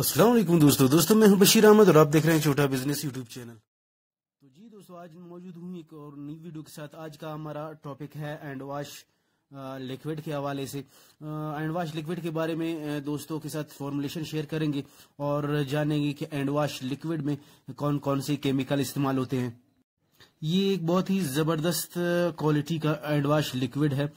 असलम दोस्तों दोस्तों मैं हूं बशीर अहमद और आप देख रहे हैं छोटा बिजनेस यूट्यूब चैनल तो जी दोस्तों आज मौजूद हूं एक और नई वीडियो के साथ आज का हमारा टॉपिक है एंड वॉश लिक्विड के हवाले से एंड वॉश लिक्विड के बारे में दोस्तों के साथ फॉर्मुलेशन शेयर करेंगे और जानेंगे कि एंड वॉश लिक्विड में कौन कौन से केमिकल इस्तेमाल होते हैं ये एक बहुत ही जबरदस्त क्वालिटी का एंड वॉश लिक्विड है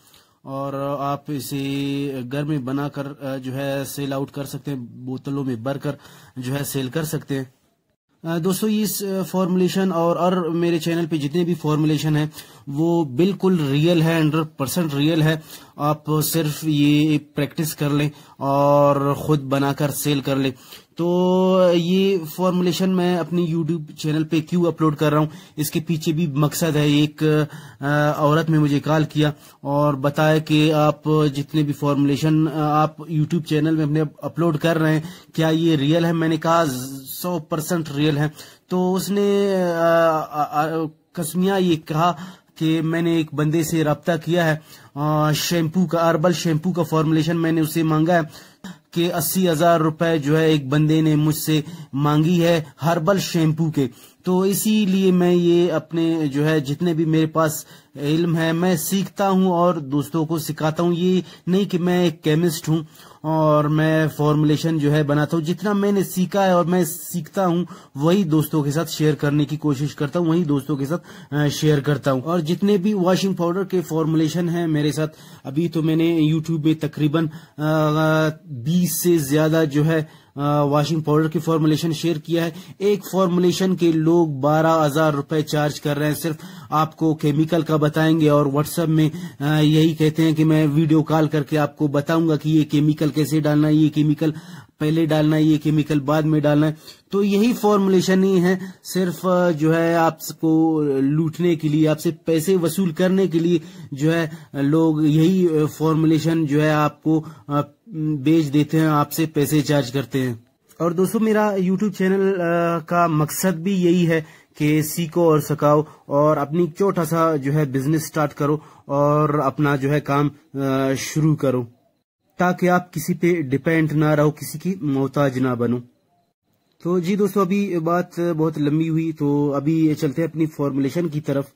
और आप इसे घर में बनाकर जो है सेल आउट कर सकते हैं बोतलों में भरकर जो है सेल कर सकते हैं दोस्तों इस फॉर्मुलेशन और और मेरे चैनल पे जितने भी फॉर्मुलेशन है वो बिल्कुल रियल है हंड्रेड परसेंट रियल है आप सिर्फ ये प्रैक्टिस कर लें और खुद बनाकर सेल कर लें तो ये फॉर्मुलेशन मैं अपने यूट्यूब चैनल पे क्यों अपलोड कर रहा हूँ इसके पीछे भी मकसद है एक औरत ने मुझे कॉल किया और बताया कि आप जितने भी फॉर्मुलेशन आप यूट्यूब चैनल में अपने अपलोड कर रहे हैं क्या ये रियल है मैंने कहा सौ परसेंट रियल है तो उसने कसमिया ये कहा कि मैंने एक बंदे से रबता किया है शैम्पू का अर्बल शैम्पू का फॉर्मुलेशन मैंने उसे मांगा है कि अस्सी हजार रुपए जो है एक बंदे ने मुझसे मांगी है हर्बल शैम्पू के तो इसीलिए मैं ये अपने जो है जितने भी मेरे पास इल्म है मैं सीखता हूँ और दोस्तों को सिखाता हूँ ये नहीं कि मैं एक केमिस्ट हूँ और मैं फॉर्मुलेशन जो है बनाता हूँ जितना मैंने सीखा है और मैं सीखता हूँ वही दोस्तों के साथ शेयर करने की कोशिश करता हूँ वही दोस्तों के साथ शेयर करता हूँ और जितने भी वॉशिंग पाउडर के फॉर्मुलेशन है मेरे मेरे साथ अभी तो मैंने यूट्यूब में तकरीबन बीस से ज्यादा जो है वॉशिंग पाउडर की फॉर्मुलेशन शेयर किया है एक फॉर्मुलेशन के लोग बारह हजार रुपए चार्ज कर रहे हैं सिर्फ आपको केमिकल का बताएंगे और व्हाट्सएप में यही कहते हैं कि मैं वीडियो कॉल करके आपको बताऊंगा कि ये केमिकल कैसे डालना है ये केमिकल पहले डालना है ये केमिकल बाद में डालना है तो यही फॉर्मुलेशन ही है सिर्फ जो है आपको लूटने के लिए आपसे पैसे वसूल करने के लिए जो है लोग यही फॉर्मुलेशन जो है आपको बेच देते हैं आपसे पैसे चार्ज करते हैं और दोस्तों मेरा यूट्यूब चैनल का मकसद भी यही है कि सीखो और सकाओ और अपनी छोटा सा जो है बिजनेस स्टार्ट करो और अपना जो है काम शुरू करो ताकि आप किसी पे डिपेंड ना रहो किसी की मोहताज ना बनो तो जी दोस्तों अभी बात बहुत लंबी हुई तो अभी चलते हैं अपनी फॉर्मुलेशन की तरफ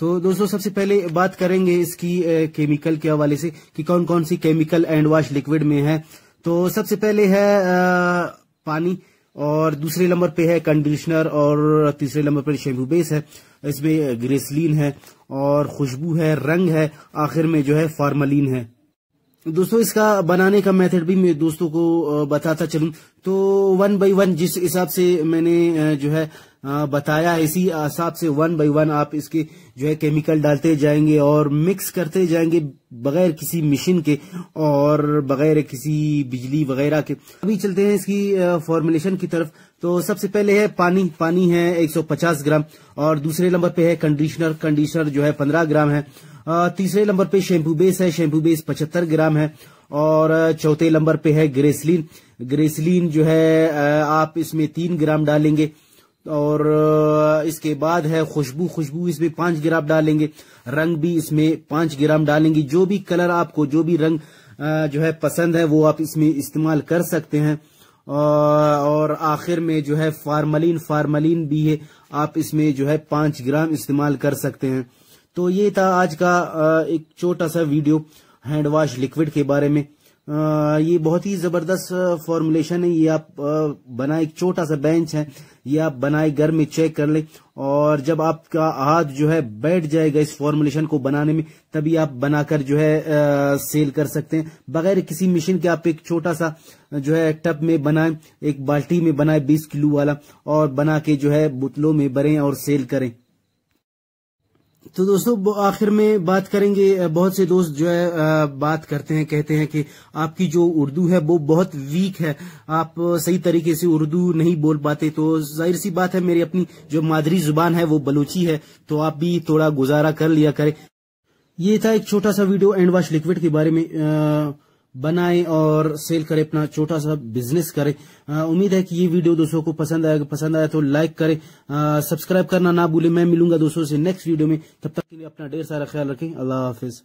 तो दोस्तों सबसे पहले बात करेंगे इसकी केमिकल के हवाले से कि कौन कौन सी केमिकल एंड वॉश लिक्विड में है तो सबसे पहले है आ, पानी और दूसरे नंबर पे है कंडीशनर और तीसरे नंबर पर शैम्पू बेस है इसमें ग्रेसलीन है और खुशबू है रंग है आखिर में जो है फार्मलिन है दोस्तों इसका बनाने का मेथड भी मैं दोस्तों को बताता चलूं तो वन बाई वन जिस हिसाब से मैंने जो है बताया इसी हिसाब से वन बाई वन आप इसके जो है केमिकल डालते जाएंगे और मिक्स करते जाएंगे बगैर किसी मशीन के और बगैर किसी बिजली वगैरह के अभी चलते हैं इसकी फॉर्मुलेशन की तरफ तो सबसे पहले है पानी पानी है 150 ग्राम और दूसरे नंबर पे है कंडीशनर कंडीशनर जो है 15 ग्राम है तीसरे नंबर पे शैम्पू बेस है शैम्पू बेस पचहत्तर ग्राम है और चौथे नंबर पे है ग्रेसलिन ग्रेसलिन जो है आप इसमें तीन ग्राम डालेंगे और इसके बाद है खुशबू खुशबू इसमें पांच ग्राम डालेंगे रंग भी इसमें पांच ग्राम डालेंगे जो भी कलर आपको जो भी रंग जो है पसंद है वो आप इसमें इस्तेमाल कर सकते हैं और आखिर में जो है फार्मलिन फार्मलिन भी है आप इसमें जो है पांच ग्राम इस्तेमाल कर सकते हैं तो ये था आज का एक छोटा सा वीडियो हैंड वॉश लिक्विड के बारे में आ, ये बहुत ही जबरदस्त फॉर्मुलेशन है ये आप बनाए एक छोटा सा बेंच है ये आप बनाए घर में चेक कर ले और जब आपका हाथ जो है बैठ जाएगा इस फॉर्मुलेशन को बनाने में तभी आप बनाकर जो है आ, सेल कर सकते हैं बगैर किसी मशीन के आप एक छोटा सा जो है टब में बनाए एक बाल्टी में बनाए बीस किलो वाला और बना के जो है बोतलों में भरे और सेल करें तो दोस्तों आखिर में बात करेंगे बहुत से दोस्त जो है बात करते हैं कहते हैं कि आपकी जो उर्दू है वो बहुत वीक है आप सही तरीके से उर्दू नहीं बोल पाते तो जाहिर सी बात है मेरी अपनी जो मादरी जुबान है वो बलूची है तो आप भी थोड़ा गुजारा कर लिया करें ये था एक छोटा सा वीडियो एंड वॉश लिक्विड के बारे में आ, बनाए और सेल करे अपना छोटा सा बिजनेस करे उम्मीद है कि ये वीडियो दोस्तों को पसंद आएगा पसंद आया तो लाइक करे सब्सक्राइब करना ना भूले मैं मिलूंगा दोस्तों से नेक्स्ट वीडियो में तब तक के लिए अपना ढेर सारा ख्याल रखें अल्लाह हाफिज़